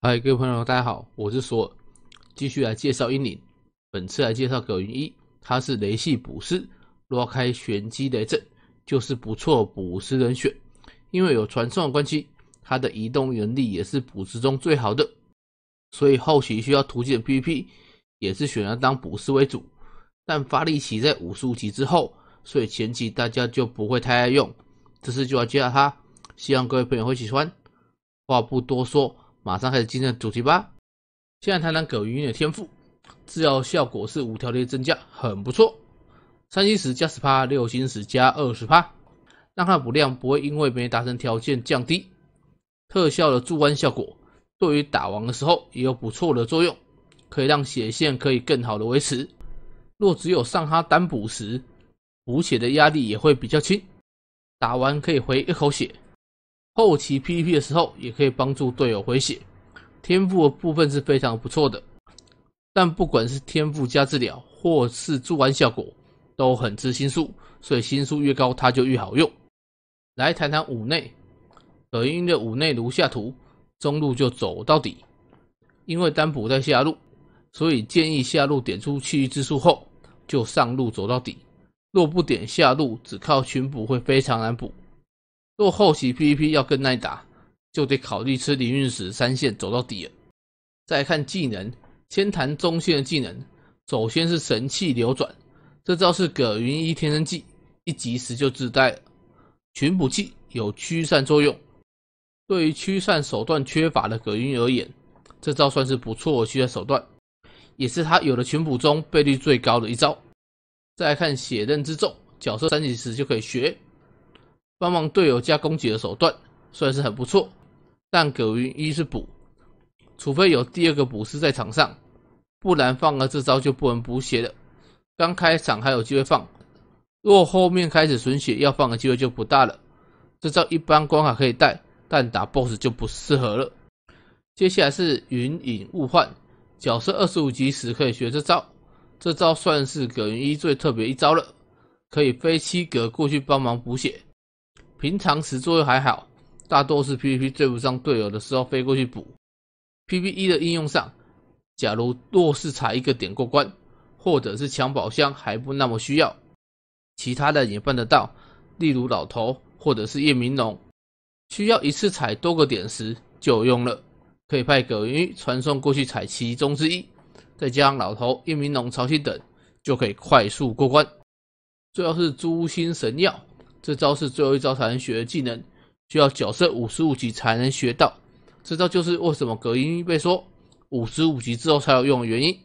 嗨，各位朋友，大家好，我是索尔，继续来介绍英灵。本次来介绍葛云一，他是雷系捕食，拉开玄机雷阵就是不错捕食人选。因为有传送的关系，他的移动能力也是捕食中最好的。所以后期需要突击的 P P，也是选择当捕食为主。但发力期在五十五级之后，所以前期大家就不会太爱用。这次就要介绍他，希望各位朋友会喜欢。话不多说。马上开始今天的主题吧。现在谈谈狗云的天赋，治疗效果是无条件增加，很不错。三星时加十趴，六星时加二十趴，让他补量不会因为没达成条件降低。特效的助弯效果，对于打王的时候也有不错的作用，可以让血线可以更好的维持。若只有上哈单补时，补血的压力也会比较轻，打完可以回一口血。后期 PVP 的时候，也可以帮助队友回血。天赋的部分是非常不错的，但不管是天赋加治疗，或是助玩效果，都很吃心术，所以心术越高，它就越好用。来谈谈五内，德音的五内如下图，中路就走到底，因为单补在下路，所以建议下路点出区域之树后，就上路走到底。若不点下路，只靠群补会非常难补，若后期 PVP 要更耐打。就得考虑吃灵运石，三线走到底了。再看技能，先谈中线的技能，首先是神器流转，这招是葛云一天生技，一级时就自带。了。群补器有驱散作用，对于驱散手段缺乏的葛云而言，这招算是不错驱散手段，也是他有了群补中倍率最高的一招。再来看血刃之咒，角色三级时就可以学，帮忙队友加攻击的手段，算是很不错。但葛云一是补，除非有第二个补师在场上，不然放了这招就不能补血了。刚开场还有机会放，若后面开始损血，要放的机会就不大了。这招一般关卡可以带，但打 BOSS 就不适合了。接下来是云影雾幻，角色二十五级时可以学这招。这招算是葛云一最特别一招了，可以飞七格过去帮忙补血。平常时作用还好。大多是 PVP 追不上队友的时候飞过去补。PVE 的应用上，假如弱势踩一个点过关，或者是抢宝箱还不那么需要，其他的也办得到。例如老头或者是夜明龙，需要一次踩多个点时就用了，可以派狗鱼传送过去踩其中之一，再加上老头、夜明龙潮汐等，就可以快速过关。最后是诛心神药，这招是最后一招才能学的技能。需要角色五十五级才能学到，这招就是为什么隔音预备说五十五级之后才有用的原因。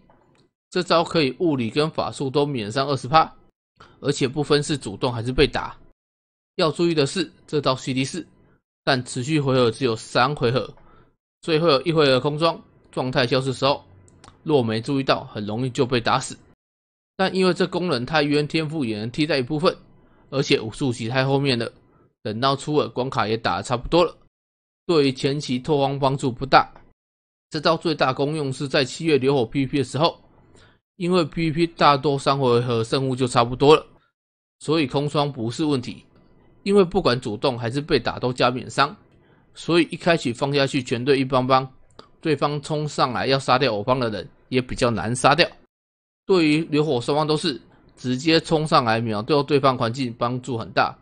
这招可以物理跟法术都免伤二十%，而且不分是主动还是被打。要注意的是，这招 CD 四，但持续回合只有三回合，所以会有一回合空装状态消失时候，若没注意到，很容易就被打死。但因为这功能太冤，天赋也能替代一部分，而且五十五级太后面了。等到初尔关卡也打得差不多了，对于前期拓荒帮助不大。这招最大功用是在七月流火 PVP 的时候，因为 PVP 大多三回合胜负就差不多了，所以空双不是问题。因为不管主动还是被打都加免伤，所以一开始放下去全队一帮帮，对方冲上来要杀掉我方的人也比较难杀掉。对于流火双方都是直接冲上来秒，对对方环境帮助很大。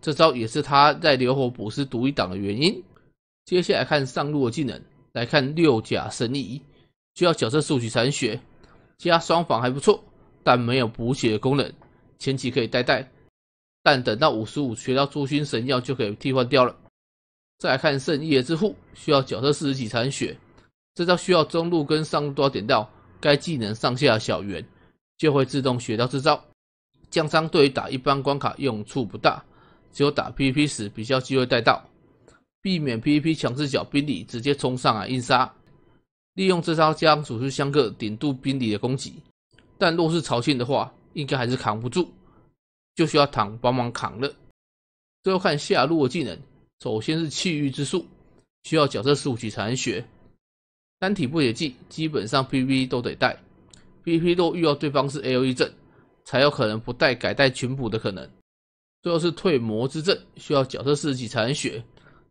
这招也是他在流火补师独一档的原因。接下来看上路的技能，来看六甲神移，需要角色数据残血，加双防还不错，但没有补血功能，前期可以带带，但等到五十五学到朱勋神药就可以替换掉了。再来看圣夜之护，需要角色四十几残血，这招需要中路跟上路都要点到，该技能上下小圆就会自动学到这招，降伤对于打一般关卡用处不大。只有打 PVP 时比较机会带到，避免 PVP 强制角兵力直接冲上来硬杀，利用这招将主织相克顶住兵力的攻击。但若是朝线的话，应该还是扛不住，就需要躺帮忙扛了。最后看下路的技能，首先是气御之术，需要角色十五级能学。单体破解技基本上 PVP 都得带，PVP 若遇到对方是 LE 阵，才有可能不带改带群补的可能。最后是退魔之阵，需要角色四级才能学。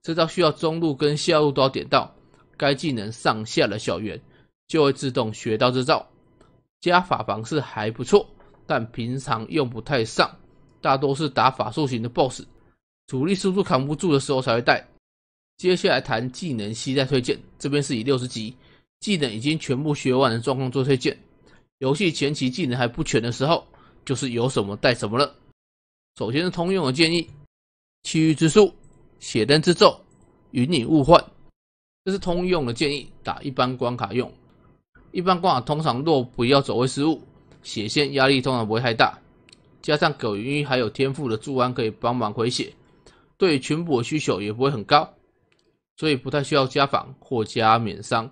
这招需要中路跟下路都要点到，该技能上下的小圆就会自动学到这招。加法防是还不错，但平常用不太上，大多是打法术型的 BOSS，主力输出扛不住的时候才会带。接下来谈技能携带推荐，这边是以六十级技能已经全部学完的状况做推荐。游戏前期技能还不全的时候，就是有什么带什么了。首先是通用的建议：气余之术、血刃之咒、云影雾幻。这是通用的建议，打一般关卡用。一般关卡通常若不要走位失误，血线压力通常不会太大。加上狗云还有天赋的助安可以帮忙回血，对群补的需求也不会很高，所以不太需要加防或加免伤。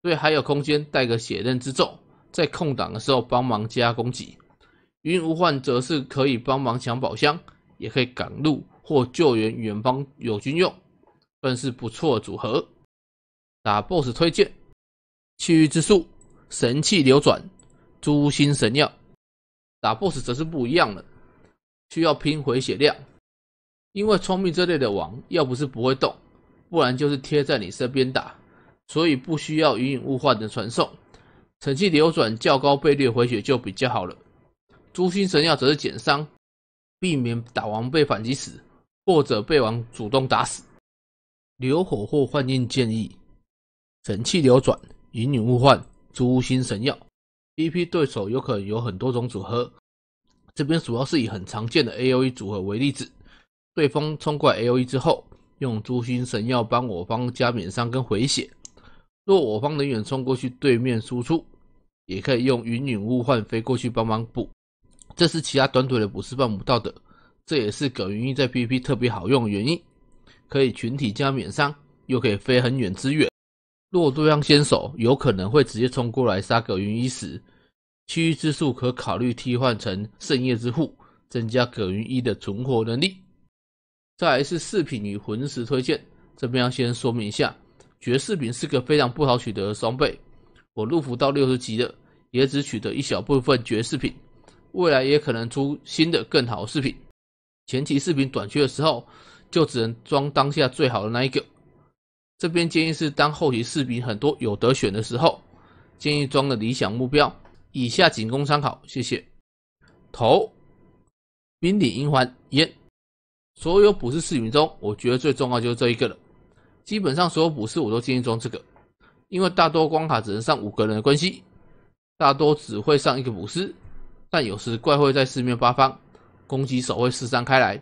所以还有空间带个血刃之咒，在空档的时候帮忙加攻击。云雾幻则是可以帮忙抢宝箱，也可以赶路或救援远方友军用，算是不错的组合。打 BOSS 推荐气域之术、神器流转、诛心神药。打 BOSS 则是不一样了，需要拼回血量。因为聪明这类的王，要不是不会动，不然就是贴在你身边打，所以不需要云影雾幻的传送，神器流转较高倍率回血就比较好了。诛心神药则是减伤，避免打王被反击死，或者被王主动打死。流火或幻境建议，神器流转，云影雾换诛心神药。BP 对手有可能有很多种组合，这边主要是以很常见的 AOE 组合为例子。对方冲过来 AOE 之后，用诛心神药帮我方加免伤跟回血。若我方能远冲过去对面输出，也可以用云影雾幻飞过去帮忙补。这是其他短腿的捕食棒不到的，这也是葛云一在 PVP 特别好用的原因，可以群体加免伤，又可以飞很远支援。若对方先手，有可能会直接冲过来杀葛云一时，其余之术可考虑替换成圣夜之护，增加葛云一的存活能力。再来是饰品与魂石推荐，这边要先说明一下，绝饰品是个非常不好取得的装备，我入服到六十级了，也只取得一小部分绝饰品。未来也可能出新的更好饰品，前期饰品短缺的时候，就只能装当下最好的那一个。这边建议是，当后期饰品很多有得选的时候，建议装的理想目标。以下仅供参考，谢谢。头，冰顶银环烟，所有捕饰饰品中，我觉得最重要就是这一个了。基本上所有捕饰我都建议装这个，因为大多光卡只能上五个人的关系，大多只会上一个捕饰，但有时怪会在四面八方，攻击手会四散开来，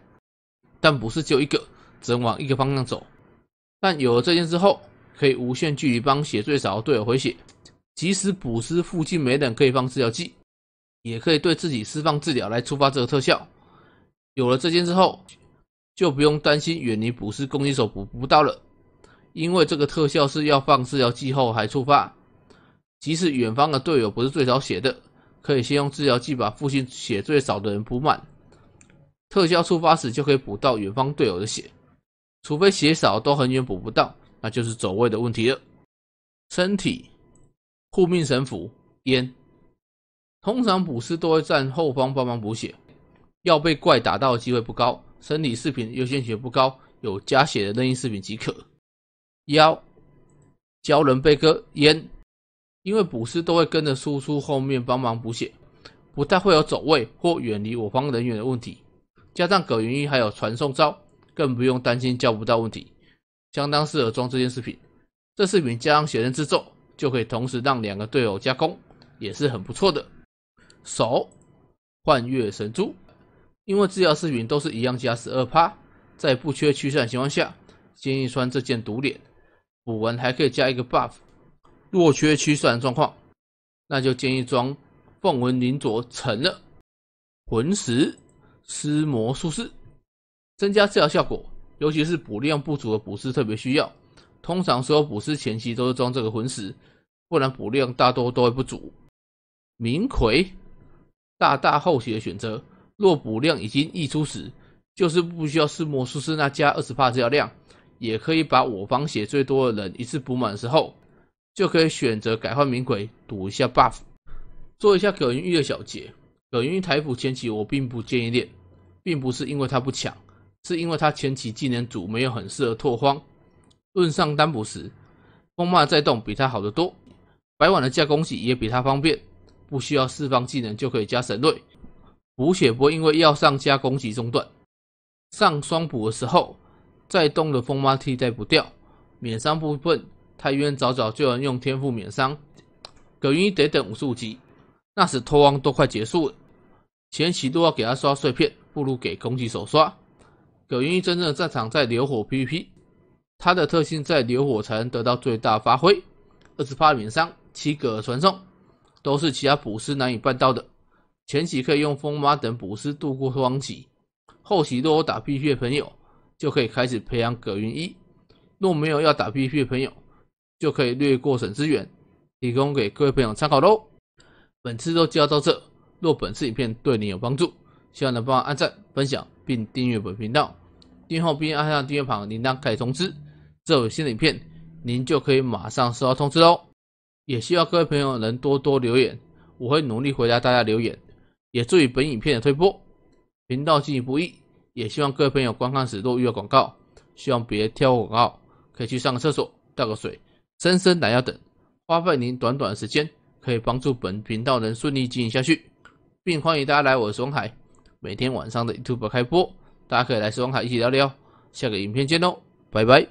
但不是就一个，只能往一个方向走。但有了这件之后，可以无限距离帮血最少的队友回血，即使补师附近没人可以放治疗剂，也可以对自己释放治疗来触发这个特效。有了这件之后，就不用担心远离补师攻击手补不到了，因为这个特效是要放治疗剂后还触发，即使远方的队友不是最少血的。可以先用治疗剂把附近血最少的人补满，特效触发时就可以补到远方队友的血。除非血少都很远补不到，那就是走位的问题了。身体护命神符烟，通常补师都会站后方帮忙补血，要被怪打到的机会不高。身体饰品优先级不高，有加血的任意饰品即可。幺，鲛人贝歌烟。因为捕师都会跟着输出后面帮忙补血，不太会有走位或远离我方人员的问题。加上葛云一还有传送招，更不用担心交不到问题，相当适合装这件饰品。这饰品加上血刃之咒，就可以同时让两个队友加攻，也是很不错的。手幻月神珠，因为治疗饰品都是一样加十二趴，在不缺驱散的情况下，建议穿这件独脸，补完还可以加一个 buff。若缺驱散状况，那就建议装凤纹灵镯、成了魂石、施魔术师，增加治疗效果，尤其是补量不足的补师特别需要。通常所有补师前期都是装这个魂石，不然补量大多都会不足。明魁大大后期的选择，若补量已经溢出时，就是不需要施魔术师那加二十帕治疗量，也可以把我方血最多的人一次补满的时候。就可以选择改换名鬼，赌一下 buff，做一下葛云玉的小结。葛云玉台辅前期我并不建议练，并不是因为他不强，是因为他前期技能组没有很适合拓荒。论上单补时，风马再动比他好得多，白婉的加攻击也比他方便，不需要释放技能就可以加神锐，补血不会因为要上加攻击中断。上双补的时候，再动的风马替代不掉，免伤部分。太渊早早就能用天赋免伤，葛云一得等五十五级，那时脱荒都快结束了。前期都要给他刷碎片，不如给攻击手刷。葛云一真正的战场在流火 PVP，他的特性在流火才能得到最大发挥。二十八免伤，七个传送，都是其他捕师难以办到的。前期可以用风马等捕师度过荒期，后期若有打 PVP 的朋友，就可以开始培养葛云一。若没有要打 PVP 的朋友，就可以略过省资源，提供给各位朋友参考喽。本次就绍到这，若本次影片对你有帮助，希望能帮忙按赞、分享并订阅本频道。订阅后并按下订阅旁铃铛开启通知，这有新的影片，您就可以马上收到通知喽。也希望各位朋友能多多留言，我会努力回答大家留言，也助于本影片的推播。频道经营不易，也希望各位朋友观看时多预约广告，希望别跳过广告，可以去上个厕所、倒个水。深深难要等，花费您短短时间，可以帮助本频道能顺利经营下去，并欢迎大家来我双海，每天晚上的 YouTube 开播，大家可以来双海一起聊聊，下个影片见喽，拜拜。